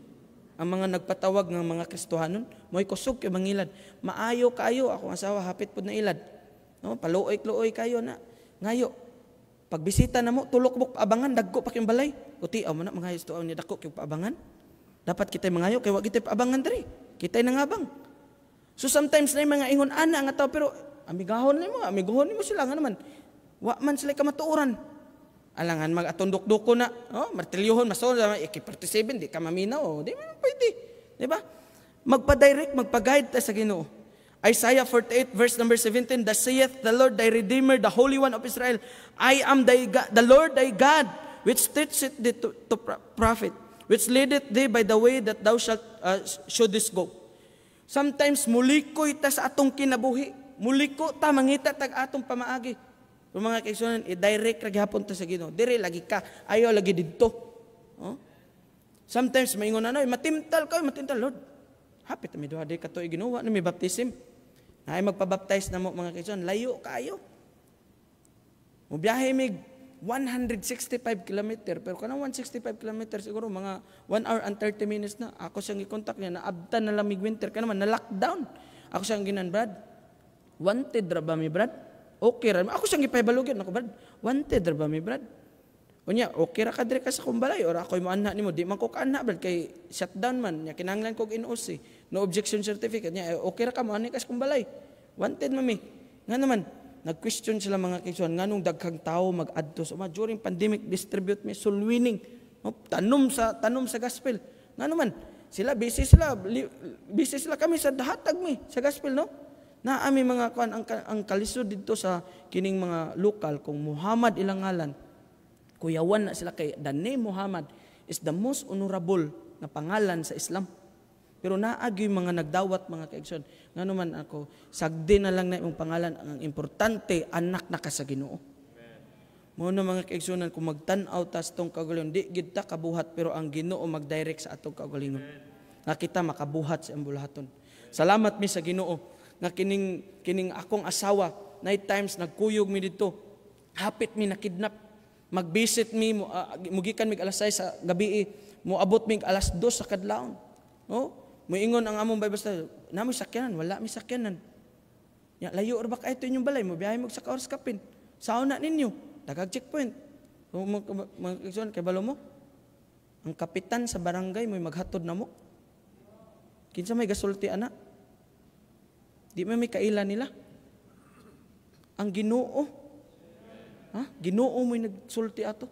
ang mga nagpatawag ng mga Kristohanon, mo'y kusog kay mangilad. Maayo kayo, ako asawa, hapit po na ilad. No, paluoy-kluoy kayo na. Ngayo, Pagbisita na mo, tulok mo paabangan, dagko pa kayong balay. Kuti, amo na, mga hayos to, ni dako kayong paabangan. Dapat kitay mangayo, kaya kita kitay paabangan diri. Kitay nangabang. So sometimes na yung mga ingon ana nga tao, pero amigahon ni mo, amigahon ni mo sila nga naman. Wa man sila kamatuoran. Alangan mag-atundok-doko na. Oh, martilyohon, maso, iki-47, di ka Oh. Di man pwede. Di ba? Magpa-direct, magpa-guide ta sa ginoo. Isaiah 48 verse number 17, Thus saith the Lord thy Redeemer, the Holy One of Israel, I am thy God, the Lord thy God, which teacheth thee to, to profit, which leadeth thee by the way that thou shalt, uh, shouldest go. Sometimes mulikoy ta sa atong kinabuhi. Muliko ta, mangita tag atong pamaagi. Kung mga kaisunan, i-direct ra gihapon ta sa Ginoo. Dire lagi ka, ayaw lagi didto. Oh? Sometimes maingon na na, matimtal ka, matimtal Lord. Hapit na may duha di ka to iginawa na may baptism na ay magpabaptize na mo mga Quezon, layo kayo. Mubiyahe mig 165 km, pero kanang 165 km siguro mga 1 hour and 30 minutes na. Ako siyang i-contact niya, naabtan na lang lamig winter, kaya naman na-lockdown. Ako siyang ginan, Brad. Wanted ra ba mi, Brad? Okay ra. Ako siyang ipahibalugyan, ako, Brad. Wanted ra ba mi, Brad? Unya, okay ra kadre ka sa kumbalay, or ako'y maanha nimo di man ko kaanha, bal kay shutdown man, niya kinanglan ko inusi, eh. no objection certificate, niya, eh, okay ra ka, maanha ka sa kumbalay. Wanted, mami. Nga naman, nag-question sila mga kaigsyon, nga nung dagkang tao mag-adto, so during pandemic, distribute me soul winning, no, tanom sa, tanom sa gospel. Nga naman, sila, busy sila, li, busy sila kami sa dahatag mi, sa gospel, no? Na ami mga kuan ang, ang kalisod dito sa kining mga lokal, kung Muhammad ilang ngalan, Kuyawan na sila kay the name Muhammad is the most honorable na pangalan sa Islam. Pero naagi mga nagdawat mga kaigsoon. Nga naman ako, sagdi na lang na imong pangalan ang importante anak na ka sa Ginoo. Mo na mga kaigsoon kung magtan-aw tong kagalingon, di gid ta kabuhat pero ang Ginoo mag-direct sa atong kagalingon. Nga kita makabuhat sa ambong Salamat mi sa Ginoo nga kining kining akong asawa night times nagkuyog mi dito. Hapit mi nakidnap Mag-visit mi, ah, mugikan mig alas 6 sa gabi, eh. muabot mig alas 2 sa kadlawon. No? Muingon ang among Bible study, namo sakyanan, wala mi sakyanan. Ya, layo or baka ito inyong balay, mabiyahe mo sa kaoras kapin. Sauna ninyo, dagag checkpoint. So, mga kay balo mo, ang kapitan sa barangay mo maghatod na mo. Kinsa may gasulti ana? Di may may kaila nila. Ang Ginoo, Ha? Ginoo mo'y nagsulti ato.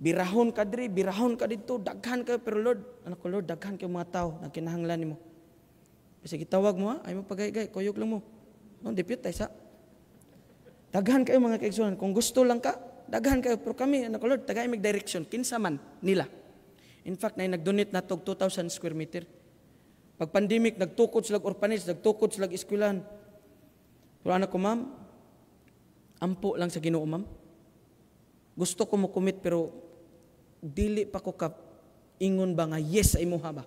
Birahon ka diri, birahon ka dito, daghan ka, pero Lord, anak ko Lord, daghan kayo mga tao na kinahanglan nimo. Bisa gitawag mo ha, ay mo pagaygay, kuyog lang mo. No, depute sa. Daghan kayo mga kaigsunan. Kung gusto lang ka, daghan kayo. Pero kami, anak ko Lord, tagay mig direction, kinsa man nila. In fact, na nag-donate na tog 2,000 square meter. Pag pandemic, nagtukod sila orphanage, nagtukod sila eskwelahan. Pero anak ko, ma'am, Ampo lang sa Ginoo, ma'am. Gusto ko mo commit pero dili pa ko ka ingon ba nga yes sa imuha ba?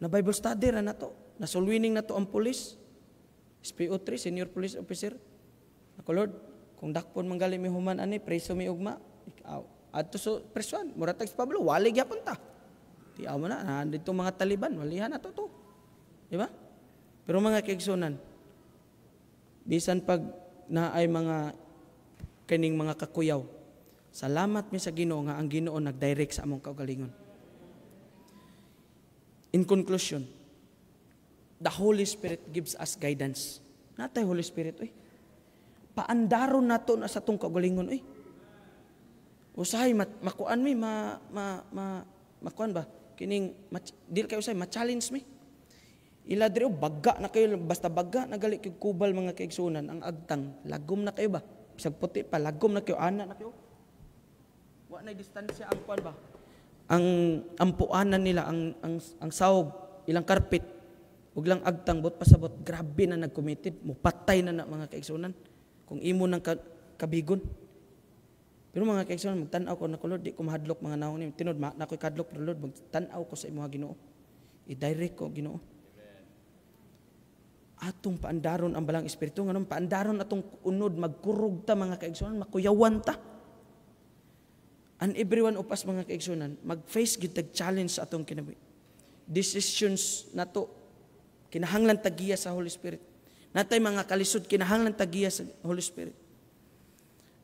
Na Bible study ra na to. Na Nasulwining na to ang pulis. SPO3, senior police officer. Ako, Lord, kung dakpon manggali mi human ani, preso mi ugma. Ikaw. At so, presoan. Muratag si Pablo, wali gyapon ta. Di amo na, nandito mga Taliban, walihan na to to. Di ba? Pero mga kaigsunan, bisan pag na ay mga kining mga kakuyaw. Salamat mi sa Ginoo nga ang Ginoo nagdirect sa among kaugalingon. In conclusion, the Holy Spirit gives us guidance. Natay Holy Spirit, oy. Paandaron nato na sa tung kaugalingon, oy. Usahay mat, makuan mi ma ma, ma makuan ba? Kining mat, dil kayo usay ma-challenge mi. Ila diri oh, bagga na kayo basta bagga na gali kay kubal mga kaigsunan ang agtang lagom na kayo ba? Bisag puti pa lagom na kayo ana na kayo. Wa na distansya ang kuan ba? Ang ampuanan nila ang ang ang sawg ilang carpet ug lang agtang bot pasabot grabe na nagcommitted mupatay na na mga kaigsunan kung imo nang ka, kabigon. Pero mga kaigsunan magtan-aw ko na ko Lord di ko mahadlok mga naong ni tinud ma na ko kadlok pero Lord magtan-aw ko sa imo Ginoo. I-direct ko Ginoo atong paandaron ang balang espiritu nganong paandaron atong unod magkurog ta mga kaigsoonan makuyawan ta and everyone of us mga kaigsoonan mag-face gid tag challenge sa atong kinabuhi decisions nato kinahanglan tagiya sa Holy Spirit natay mga kalisod kinahanglan tagiya sa Holy Spirit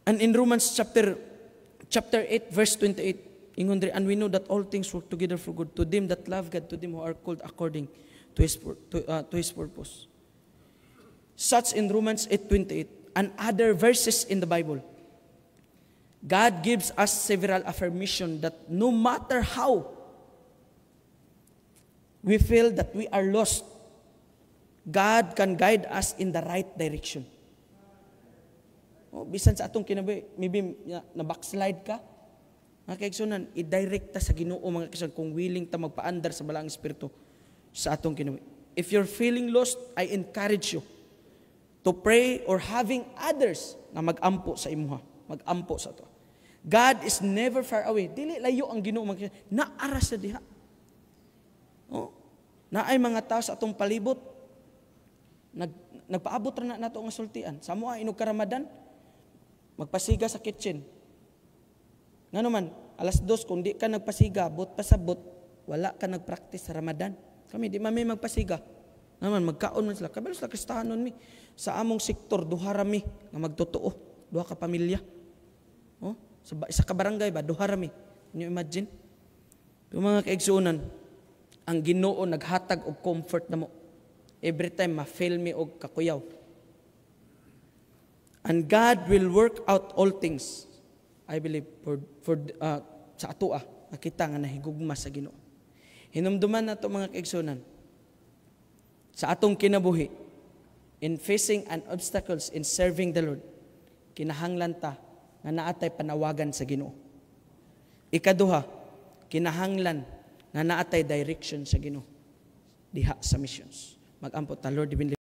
and in Romans chapter chapter 8 verse 28 ingon diri and we know that all things work together for good to them that love God to them who are called according to his, to, uh, to his purpose such in Romans 8.28 and other verses in the Bible. God gives us several affirmation that no matter how we feel that we are lost, God can guide us in the right direction. Oh, bisan sa atong kinabuhi, maybe na-backslide ka, mga kaigsunan, i-direct ta sa ginoo mga kaigsunan kung willing ta magpaandar sa balaang espiritu sa atong kinabuhi. If you're feeling lost, I encourage you to pray or having others na magampo sa imuha, magampo sa to. God is never far away. Dili layo ang Ginoo mag naara sa diha. Oh, naay mga tao sa atong palibot nag nagpaabot ra na nato nga sultian. Sa mo inog ka Ramadan, magpasiga sa kitchen. Ngano man, alas dos, kung di ka nagpasiga, bot pasabot, wala ka nagpractice sa Ramadan. Kami, di mami magpasiga. Naman, magkaon man sila. Kabalo sa kristahanon mi. Sa among sektor, duha rami nga magtotoo. Duha ka pamilya. Oh, sa, ka barangay ba, duha rami. Can you imagine? Yung mga kaigsuonan ang ginoo naghatag og comfort namo Every time, ma-fail mi og kakuyaw. And God will work out all things. I believe, for, for, uh, sa atoa ah, nakita nga nahigugma sa ginoo. Hinumduman nato mga kaigsuonan sa atong kinabuhi, in facing and obstacles in serving the Lord, kinahanglan ta nga naatay panawagan sa Ginoo. Ikaduha, kinahanglan nga naatay direction sa Ginoo diha sa missions. Mag-ampot ta Lord,